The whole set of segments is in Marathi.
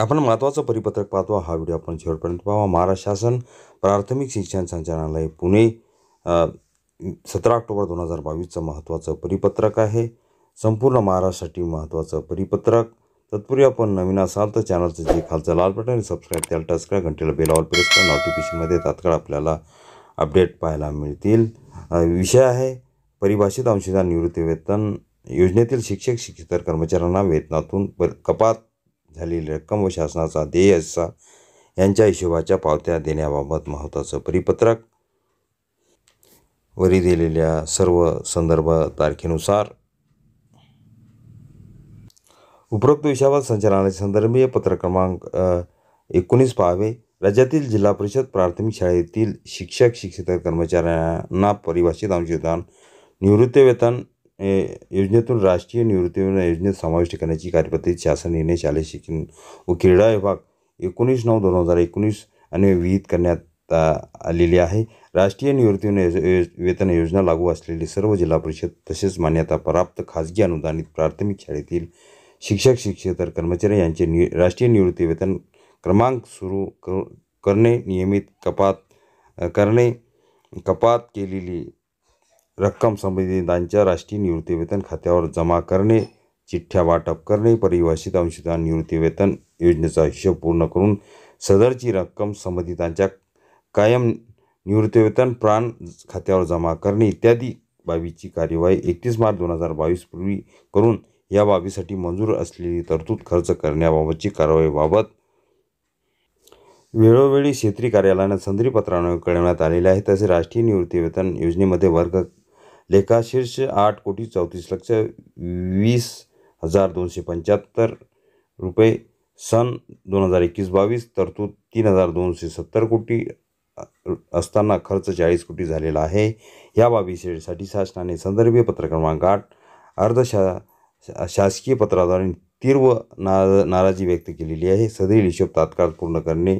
आपण महत्त्वाचं परिपत्रक पाहतो हा व्हिडिओ आपण शेवटपर्यंत पाहावा महाराष्ट्र शासन प्राथमिक शिक्षण संचालनालय पुणे सतरा ऑक्टोबर दोन हजार बावीसचं महत्त्वाचं परिपत्रक आहे संपूर्ण महाराष्ट्रासाठी महत्त्वाचं परिपत्रक तत्पूर्वी आपण नवीन असाल तर चॅनलचं जे खालचं लाल बटन सबस्क्राईब त्याला टच करा घंटेला बेलावर प्रेस करा नोटिफिकेशनमध्ये तात्काळ आपल्याला अपडेट पाहायला मिळतील विषय आहे परिभाषित अंशदान निवृत्ती वेतन योजनेतील शिक्षक शिक्षेतर कर्मचाऱ्यांना वेतनातून कपात झालेली रक्कम व शासनाचा देय असा यांच्या हिशोबाच्या पावत्या देण्याबाबत महत्त्वाचं परिपत्रक वरी दिलेल्या सर्व संदर्भ तारखेनुसार उपरोक्त विषयावर संचालनालय संदर्भीय पत्र क्रमांक एकोणीस पाहावे राज्यातील जिल्हा परिषद प्राथमिक शाळेतील शिक्षक शिक्षक कर्मचाऱ्यांना परिभाषित अंशदान निवृत्तीवेतन योजनेतून राष्ट्रीय निवृत्ती योजना योजनेत समाविष्ट करण्याची कार्यपद्धती शासन निर्णय शालेय शिक्षण व क्रीडा विभाग एकोणीस नऊ दोन हजार एकोणीस आणि विहित करण्यात आलेली आहे राष्ट्रीय निवृत्ती वेतन योजना लागू असलेली सर्व जिल्हा परिषद तसेच मान्यता प्राप्त खाजगी अनुदानित प्राथमिक शाळेतील शिक्षक शिक्षेतर कर्मचारी यांचे नि राष्ट्रीय निवृत्ती वेतन क्रमांक सुरू कर करणे नियमित कपात करणे कपात केलेली रक्कम संबंधितांच्या राष्ट्रीय निवृत्तीवेतन खात्यावर जमा करणे चिठ्ठ्या वाटप करणे परिभाषित अंशदान निवृत्तीवेतन योजनेचा हिशोब पूर्ण करून सदरची रक्कम संबंधितांच्या कायम निवृत्तीवेतन प्राण खात्यावर जमा करणे इत्यादी बाबीची कार्यवाही एकतीस मार्च दोन हजार बावीस पूर्वी करून या बाबीसाठी मंजूर असलेली तरतूद खर्च करण्याबाबतची कारवाईबाबत वेळोवेळी क्षेत्रीय कार्यालयानं संधी कळवण्यात आलेले आहे तसे राष्ट्रीय निवृत्तीवेतन योजनेमध्ये वर्ग लेखाशीर्ष आठ कोटी चौतीस लक्ष वीस हजार दोनशे पंच्याहत्तर रुपये सन दोन हजार एकवीस बावीस तरतूद तीन हजार दोनशे सत्तर कोटी असताना खर्च चाळीस कोटी झालेला आहे या बाबीसाठी शासनाने संदर्भीय पत्र क्रमांक आठ अर्धशा शासकीय पत्राद्वारे तीव्र ना नाराजी व्यक्त केलेली आहे सदैल हिशोब तात्काळ पूर्ण करणे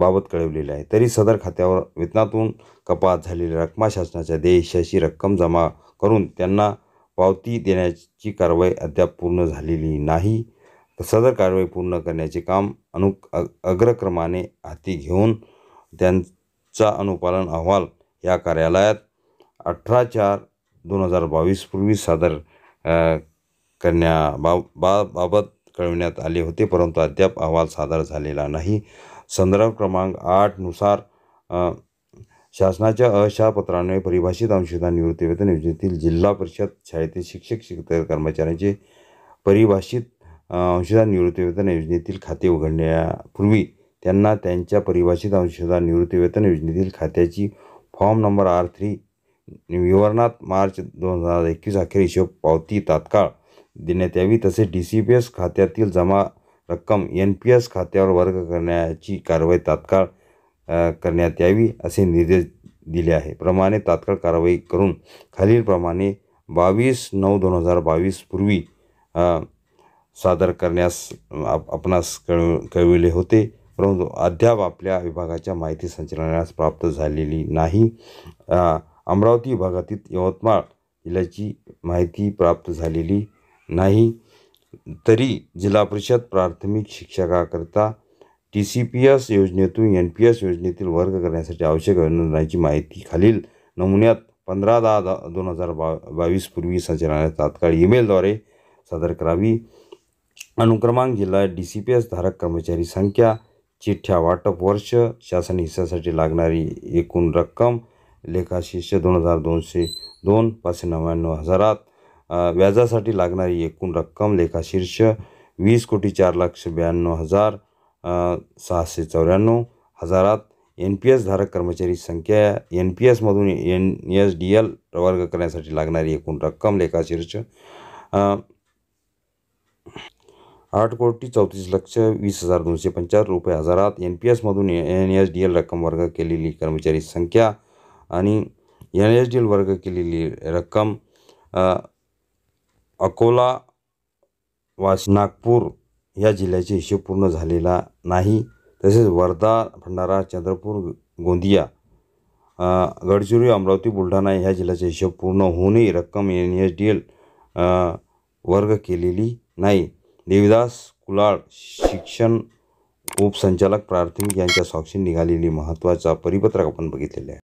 बाबत कळविलेली आहे तरी सदर खात्यावर वेतनातून कपात झालेल्या रक्कम शासनाच्या देशाची रक्कम जमा करून त्यांना पावती देण्याची कारवाई अद्याप पूर्ण झालेली नाही सदर कारवाई पूर्ण करण्याचे काम अनु अग्रक्रमाने हाती घेऊन त्यांचा अनुपालन अहवाल या कार्यालयात अठरा चार दोन हजार बावीसपूर्वी सादर बा बाबत कळविण्यात आले होते परंतु अद्याप अहवाल सादर झालेला नाही संदर्भ क्रमांक आठनुसार शासनाच्या अशापत्राने परिभाषित अंशदान निवृत्तीवेतन योजनेतील जिल्हा परिषद शाळेतील शिक्षक शिक्षक कर्मचाऱ्यांचे परिभाषित अंशदान निवृत्तीवेतन योजनेतील खाते उघडण्यापूर्वी त्यांना त्यांच्या परिभाषित अंशदान निवृत्तीवेतन योजनेतील खात्याची फॉर्म नंबर आर थ्री विवरणात मार्च दोन हजार एकवीस अखेर हिशोब पावती तात्काळ देण्यात यावी तसेच डी सी पी एस खात्यातील जमा रक्कम एन पी एस खात्यावर वर्ग करण्याची कारवाई तात्काळ करण्यात यावी असे निर्देश दिले आहे प्रमाणे तात्काळ कारवाई करून खालीलप्रमाणे बावीस नऊ दोन हजार बावीस पूर्वी सादर करण्यास आपणास कळ कळविले होते परंतु अद्याप आपल्या विभागाच्या माहिती संचालनास प्राप्त झालेली नाही अमरावती विभागातील यवतमाळ जिल्ह्याची माहिती प्राप्त झालेली नाही तरी जिल्हा परिषद प्राथमिक शिक्षकाकरता टी सी पी एस योजनेतून एन पी एस योजनेतील वर्ग करण्यासाठी आवश्यक योजनाची माहिती खालील नमुन्यात पंधरा दहा दा दोन हजार बा पूर्वी संचालनालयात तात्काळ ईमेलद्वारे सादर करावी अनुक्रमांक जिल्हा डी सी पी एस धारक कर्मचारी संख्या चिठ्ठ्या वाटप वर्ष शासन हिस्सासाठी लागणारी एकूण रक्कम लेखाशिष्य दोन हजार दोनशे दोन पाचशे नव्याण्णव हजारात व्याजासाठी लागणारी एकूण रक्कम लेखाशीर्ष वीस कोटी चार लाख ब्याण्णव हजार सहाशे चौऱ्याण्णव हजारात एन पी एस धारक कर्मचारी संख्या एन पी एसमधून एन एस डी एल वर्ग करण्यासाठी लागणारी एकूण रक्कम लेखाशीर्ष आठ कोटी चौतीस लक्ष वीस हजार दोनशे पंच्याहत्तर रुपये हजारात एन पी एसमधून एन एस डी एल रक्कम वर्ग केलेली कर्मचारी संख्या आणि एन एस डी एल वर्ग केलेली रक्कम अकोला वाश नागपूर या जिल्ह्याचे हिशोब पूर्ण झालेला नाही तसेच वर्धा भंडारा चंद्रपूर गोंदिया गडचिरोली अमरावती बुलढाणा ह्या जिल्ह्याचे हिशोब पूर्ण होऊनही रक्कम एन एच डी एल वर्ग केलेली नाही देवीदास कुलाळ शिक्षण उपसंचालक प्राथमिक यांच्या साक्षी निघालेली महत्त्वाचा परिपत्रक आपण बघितलेले आहे